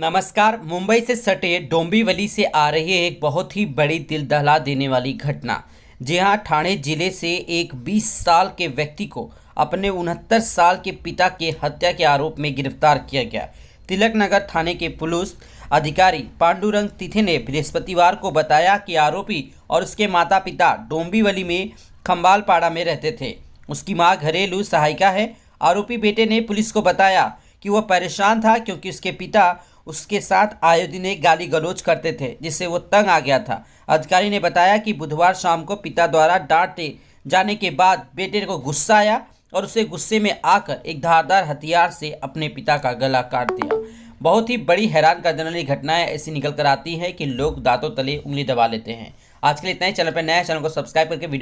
नमस्कार मुंबई से सटे डोंबिवली से आ रही एक बहुत ही बड़ी दिल दहला देने वाली घटना जी हाँ ठाणे जिले से एक 20 साल के व्यक्ति को अपने उनहत्तर साल के पिता के हत्या के आरोप में गिरफ्तार किया गया तिलक नगर थाने के पुलिस अधिकारी पांडुरंग तिथि ने बृहस्पतिवार को बताया कि आरोपी और उसके माता पिता डोंबिवली में खम्बालपाड़ा में रहते थे उसकी माँ घरेलू सहायिका है आरोपी बेटे ने पुलिस को बताया कि वह परेशान था क्योंकि उसके पिता उसके साथ एक गाली गलोच करते थे जिससे वो तंग आ गया था अधिकारी ने बताया कि बुधवार शाम को पिता द्वारा डांटे जाने के बाद बेटे को गुस्सा आया और उसे गुस्से में आकर एक धारदार हथियार से अपने पिता का गला काट दिया बहुत ही बड़ी हैरान कर देने वाली घटनाएं ऐसी निकल कर आती है कि लोग दांतों तले उंगली दबा लेते हैं आज के लिए इतना ही चैनल पर नया चैनल को सब्सक्राइब करके